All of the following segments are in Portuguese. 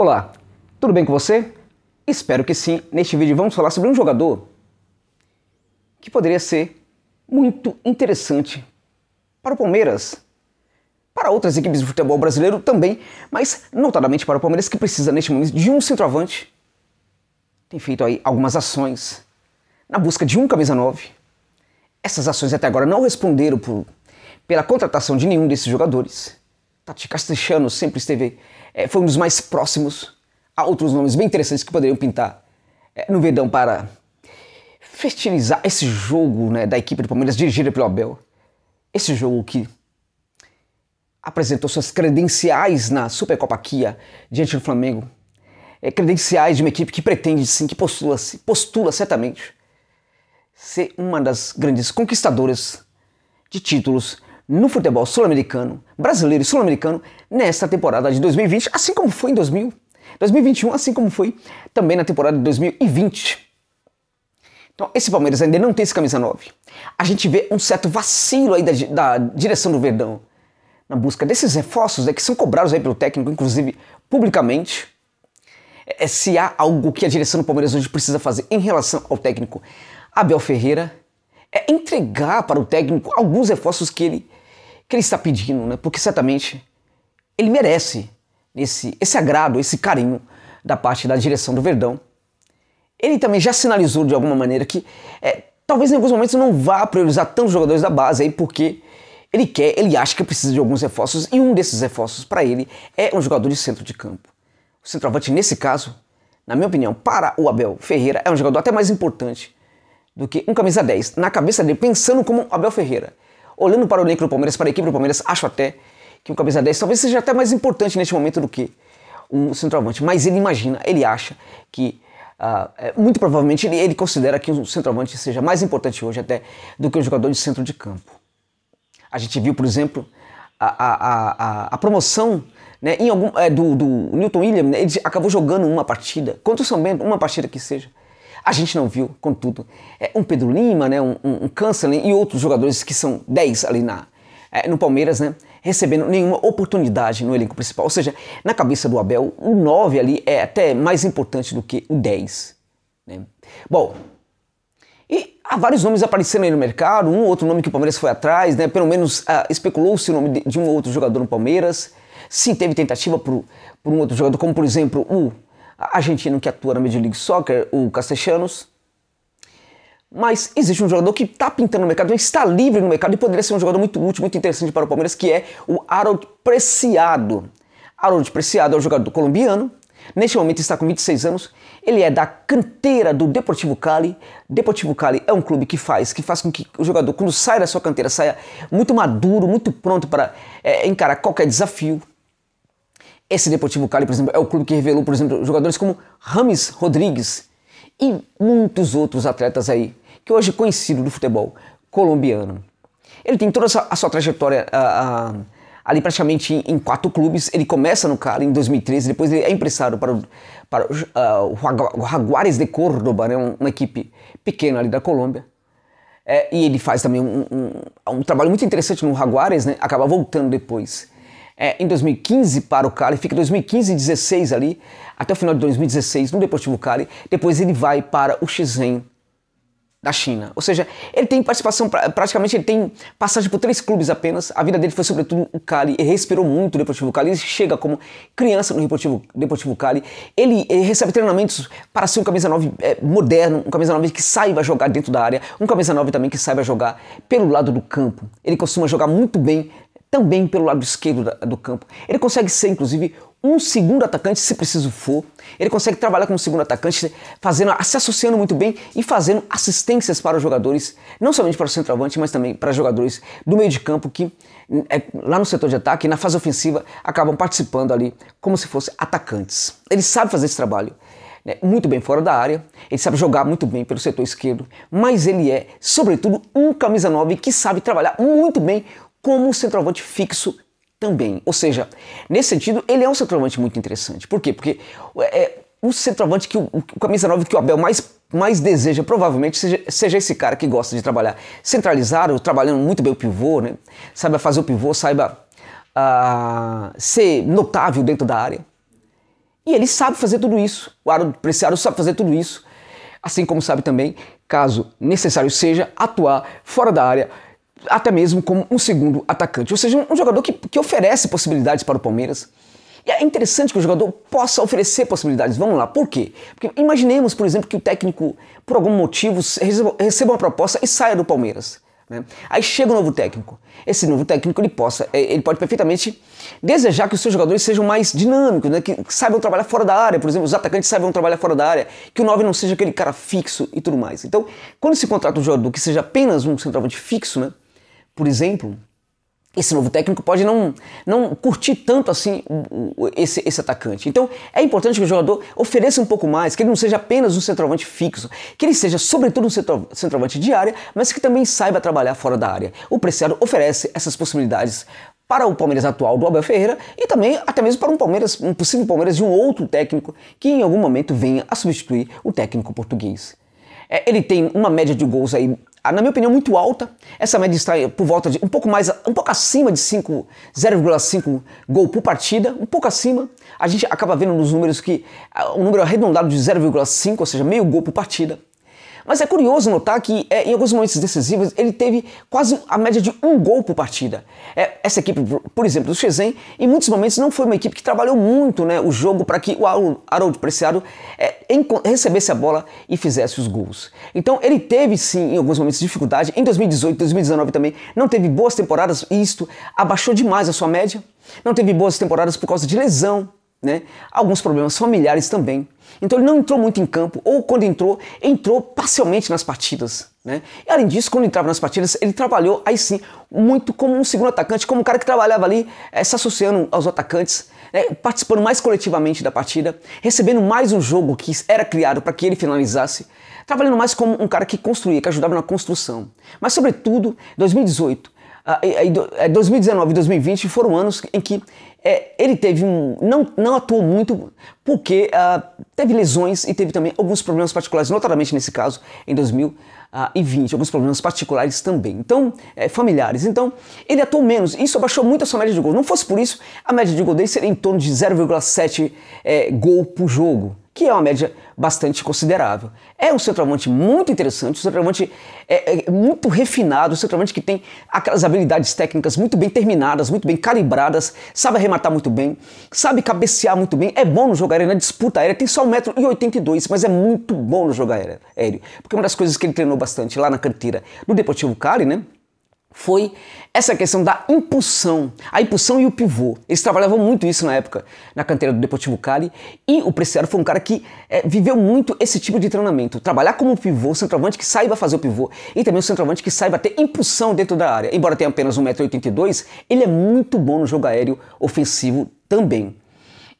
Olá, tudo bem com você? Espero que sim. Neste vídeo vamos falar sobre um jogador que poderia ser muito interessante para o Palmeiras, para outras equipes de futebol brasileiro também, mas notadamente para o Palmeiras que precisa neste momento de um centroavante. Tem feito aí algumas ações na busca de um camisa 9. Essas ações até agora não responderam por, pela contratação de nenhum desses jogadores. Tati tá, Castrichano sempre esteve, é, foi um dos mais próximos a outros nomes bem interessantes que poderiam pintar é, no Verdão para fertilizar esse jogo né, da equipe do Palmeiras dirigida pelo Abel. Esse jogo que apresentou suas credenciais na Supercopa Kia diante do Flamengo. É, credenciais de uma equipe que pretende, sim, que postula, postula certamente ser uma das grandes conquistadoras de títulos no futebol sul-americano, brasileiro e sul-americano, nesta temporada de 2020, assim como foi em 2000, 2021, assim como foi também na temporada de 2020. Então, esse Palmeiras ainda não tem esse camisa 9. A gente vê um certo vacilo aí da, da direção do Verdão na busca desses reforços né, que são cobrados aí pelo técnico, inclusive publicamente. É, é, se há algo que a direção do Palmeiras hoje precisa fazer em relação ao técnico Abel Ferreira, é entregar para o técnico alguns reforços que ele que ele está pedindo, né? Porque certamente ele merece esse, esse agrado, esse carinho da parte da direção do Verdão. Ele também já sinalizou de alguma maneira que é, talvez em alguns momentos não vá priorizar tantos jogadores da base aí, porque ele quer, ele acha que precisa de alguns reforços e um desses reforços para ele é um jogador de centro de campo. O centroavante, nesse caso, na minha opinião, para o Abel Ferreira, é um jogador até mais importante do que um camisa 10 na cabeça dele, pensando como Abel Ferreira olhando para o elenco do Palmeiras, para a equipe do Palmeiras, acho até que um camisa 10 talvez seja até mais importante neste momento do que um centroavante. Mas ele imagina, ele acha que uh, muito provavelmente ele, ele, considera que um centroavante seja mais importante hoje até do que um jogador de centro de campo. A gente viu, por exemplo, a, a, a, a promoção né, em algum, é, do, do Newton William, né, ele acabou jogando uma partida, contra o São Bento, uma partida que seja, a gente não viu, contudo, é, um Pedro Lima, né, um, um, um e outros jogadores que são 10 ali na, é, no Palmeiras, né, recebendo nenhuma oportunidade no elenco principal. Ou seja, na cabeça do Abel, o 9 ali é até mais importante do que o 10. Né? Bom, e há vários nomes aparecendo aí no mercado, um outro nome que o Palmeiras foi atrás, né? pelo menos ah, especulou-se o nome de, de, um outro jogador no Palmeiras. Sim, teve tentativa por, por um outro jogador, como por exemplo o argentino que atua na Major League Soccer, o Castellanos. Mas existe um jogador que está pintando no mercado, está livre no mercado e poderia ser um jogador muito útil, muito interessante para o Palmeiras, que é o Harold Preciado. Harold Preciado é um jogador colombiano, neste momento está com 26 anos, ele é da canteira do Deportivo Cali. Deportivo Cali é um clube que faz, que faz com que o jogador, quando sai da sua canteira, saia muito maduro, muito pronto para é, encarar qualquer desafio esse Deportivo Cali, por exemplo, é o clube que revelou, por exemplo, jogadores como Rames Rodrigues e muitos outros atletas aí, que hoje é conhecido do futebol colombiano. Ele tem toda a sua trajetória a, a, ali praticamente em quatro clubes. Ele começa no Cali em 2013, depois ele é emprestado para, o, para uh, o Jaguares de Córdoba, né? uma equipe pequena ali da Colômbia. É, e ele faz também um, um, um, trabalho muito interessante no Jaguares, né? acaba voltando depois é, em 2015 para o Cali, fica 2015 e 16 ali, até o final de 2016 no Deportivo Cali, depois ele vai para o Shenzhen da China. Ou seja, ele tem participação, praticamente ele tem passagem por três clubes apenas. A vida dele foi sobretudo o Cali, ele respirou muito o Deportivo Cali, ele chega como criança no Deportivo, Deportivo Cali. Ele, ele recebe treinamentos para ser um camisa 9 é, moderno, um camisa 9 que saiba jogar dentro da área, um camisa 9 também que saiba jogar pelo lado do campo. Ele costuma jogar muito bem também pelo lado esquerdo do campo. Ele consegue ser, inclusive, um segundo atacante, se preciso for. Ele consegue trabalhar como segundo atacante, fazendo, se associando muito bem e fazendo assistências para os jogadores, não somente para o centroavante, mas também para jogadores do meio de campo que, é, lá no setor de ataque, na fase ofensiva, acabam participando ali como se fossem atacantes. Ele sabe fazer esse trabalho. Né, muito bem fora da área, ele sabe jogar muito bem pelo setor esquerdo, mas ele é, sobretudo, um camisa 9 que sabe trabalhar muito bem como um centroavante fixo também. Ou seja, nesse sentido, ele é um centroavante muito interessante. Por quê? Porque é, é um centroavante que o, o camisa 9 que o Abel mais, mais deseja, provavelmente, seja, seja esse cara que gosta de trabalhar centralizado, trabalhando muito bem o pivô, né? Saiba fazer o pivô, saiba uh, ser notável dentro da área. E ele sabe fazer tudo isso. O Aro Preciado sabe fazer tudo isso. Assim como sabe também, caso necessário seja, atuar fora da área até mesmo como um segundo atacante, ou seja, um jogador que, que oferece possibilidades para o Palmeiras. E é interessante que o jogador possa oferecer possibilidades. Vamos lá, por quê? Porque imaginemos, por exemplo, que o técnico, por algum motivo, receba uma proposta e saia do Palmeiras. Né? Aí chega um novo técnico. Esse novo técnico ele, possa, é, ele pode perfeitamente desejar que os seus jogadores sejam mais dinâmicos, né? que saibam trabalhar fora da área, por exemplo, os atacantes saibam trabalhar fora da área, que o 9 não seja aquele cara fixo e tudo mais. Então, quando se contrata um jogador que seja apenas um centroavante fixo, né? por exemplo, esse novo técnico pode não, não curtir tanto assim esse, esse atacante. Então é importante que o jogador ofereça um pouco mais, que ele não seja apenas um centroavante fixo, que ele seja sobretudo um centroavante de área, mas que também saiba trabalhar fora da área. O Preciado oferece essas possibilidades para o Palmeiras atual do Abel Ferreira e também até mesmo para um Palmeiras, um possível Palmeiras de um outro técnico que em algum momento venha a substituir o técnico português. É, ele tem uma média de gols aí ah, na minha opinião, muito alta. Essa média está eh, por volta de um pouco mais, um pouco acima de 0,5 gol por partida, um pouco acima. A gente acaba vendo nos números que ah, um número arredondado de 0,5, ou seja, meio gol por partida. Mas é curioso notar que é, em alguns momentos decisivos ele teve quase a média de um gol por partida. É, essa equipe, por exemplo, do Shenzhen, em muitos momentos não foi uma equipe que trabalhou muito né, o jogo para que o Harold Preciado é, recebesse a bola e fizesse os gols. Então ele teve sim em alguns momentos dificuldade. Em 2018, 2019 também não teve boas temporadas e isto abaixou demais a sua média. Não teve boas temporadas por causa de lesão, né? Alguns problemas familiares também. Então ele não entrou muito em campo, ou quando entrou, entrou parcialmente nas partidas. Né? E além disso, quando entrava nas partidas, ele trabalhou aí sim muito como um segundo atacante, como um cara que trabalhava ali, é, se associando aos atacantes, né? participando mais coletivamente da partida, recebendo mais um jogo que era criado para que ele finalizasse, trabalhando mais como um cara que construía, que ajudava na construção. Mas, sobretudo, 2018, 2019 e 2020 ah, eh, foram anos em que é, ele teve um. Não, não atuou muito porque uh, teve lesões e teve também alguns problemas particulares, notadamente nesse caso, em 2020, ah, alguns problemas particulares também. Então, é, familiares. Então, ele atuou menos. Isso abaixou muito a sua média de gol. Não fosse por isso, a média de gol dele seria em torno de 0,7 é, gol por jogo que é uma média bastante considerável. É um centroavante muito interessante, um centroavante é, é muito refinado, um centroavante que tem aquelas habilidades técnicas muito bem terminadas, muito bem calibradas, sabe arrematar muito bem, sabe cabecear muito bem, é bom no jogo aéreo, na disputa aérea, tem só 1,82m, mas é muito bom no jogo aéreo, porque é uma das coisas que ele treinou bastante lá na canteira no Deportivo Cali, né, foi essa questão da impulsão, a impulsão e o pivô. Eles trabalhavam muito isso na época, na canteira do Deportivo Cali, e o Preciado foi um cara que é, viveu muito esse tipo de treinamento. Trabalhar como pivô, centroavante que saiba fazer o pivô, e também um centroavante que saiba ter impulsão dentro da área. Embora tenha apenas 1,82m, ele é muito bom no jogo aéreo ofensivo também.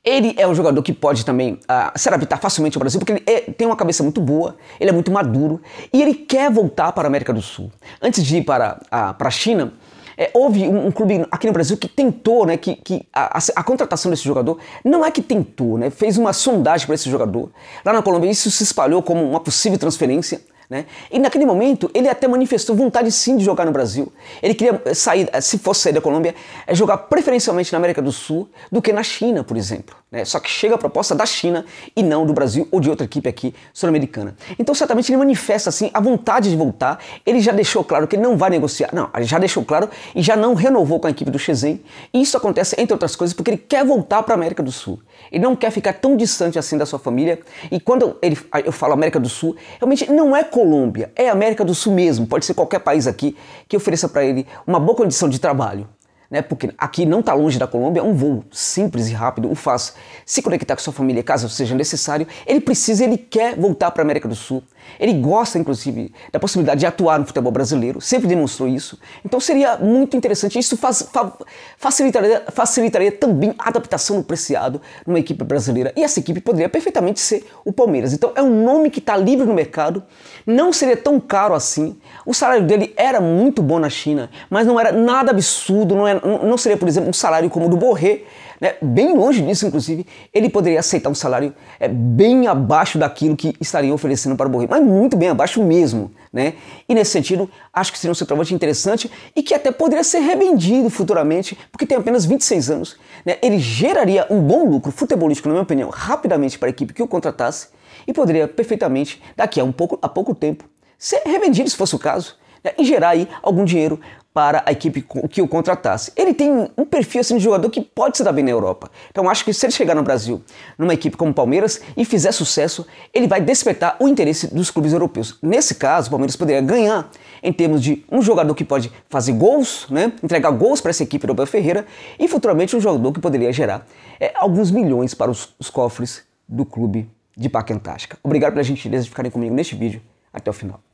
Ele é um jogador que pode também uh, se adaptar facilmente ao Brasil, porque ele é, tem uma cabeça muito boa, ele é muito maduro e ele quer voltar para a América do Sul. Antes de ir para, a para a China, é, houve um, um, clube aqui no Brasil que tentou, né, que, que a, a, a, contratação desse jogador não é que tentou, né, fez uma sondagem para esse jogador. Lá na Colômbia isso se espalhou como uma possível transferência né? E naquele momento ele até manifestou vontade sim de jogar no Brasil. Ele queria eh, sair, eh, se fosse sair da Colômbia, eh, jogar preferencialmente na América do Sul do que na China, por exemplo. Né? Só que chega a proposta da China e não do Brasil ou de outra equipe aqui sul-americana. Então, certamente, ele manifesta assim a vontade de voltar. Ele já deixou claro que ele não vai negociar. Não, ele já deixou claro e já não renovou com a equipe do Shenzhen. E isso acontece, entre outras coisas, porque ele quer voltar para a América do Sul. Ele não quer ficar tão distante assim da sua família. E quando ele, eu falo América do Sul, realmente não é Colômbia, é América do Sul mesmo. Pode ser qualquer país aqui que ofereça para ele uma boa condição de trabalho né? Porque aqui não está longe da Colômbia, é um voo simples e rápido o faz se conectar com sua família caso seja necessário. Ele precisa, ele quer voltar para a América do Sul. Ele gosta, inclusive, da possibilidade de atuar no futebol brasileiro, sempre demonstrou isso. Então seria muito interessante. Isso faz, fa, facilitaria, facilitaria também a adaptação do Preciado numa equipe brasileira. E essa equipe poderia perfeitamente ser o Palmeiras. Então é um nome que está livre no mercado, não seria tão caro assim. O salário dele era muito bom na China, mas não era nada absurdo, não é não seria, por exemplo, um salário como o do Borré, né? bem longe disso, inclusive, ele poderia aceitar um salário é, bem abaixo daquilo que estariam oferecendo para o Borré, mas muito bem abaixo mesmo. Né? E nesse sentido, acho que seria um centroavante interessante e que até poderia ser revendido futuramente, porque tem apenas 26 anos. Né? Ele geraria um bom lucro futebolístico, na minha opinião, rapidamente para a equipe que o contratasse e poderia perfeitamente, daqui a, um pouco, a pouco tempo, ser revendido se fosse o caso né? e gerar aí algum dinheiro para a equipe que o contratasse. Ele tem um perfil assim, de jogador que pode se dar bem na Europa. Então acho que se ele chegar no Brasil, numa equipe como o Palmeiras, e fizer sucesso, ele vai despertar o interesse dos clubes europeus. Nesse caso, o Palmeiras poderia ganhar em termos de um jogador que pode fazer gols, né, entregar gols para essa equipe do Abel Ferreira, e futuramente um jogador que poderia gerar é, alguns milhões para os, os, cofres do clube de Paquentástica. Obrigado pela gentileza de ficarem comigo neste vídeo até o final.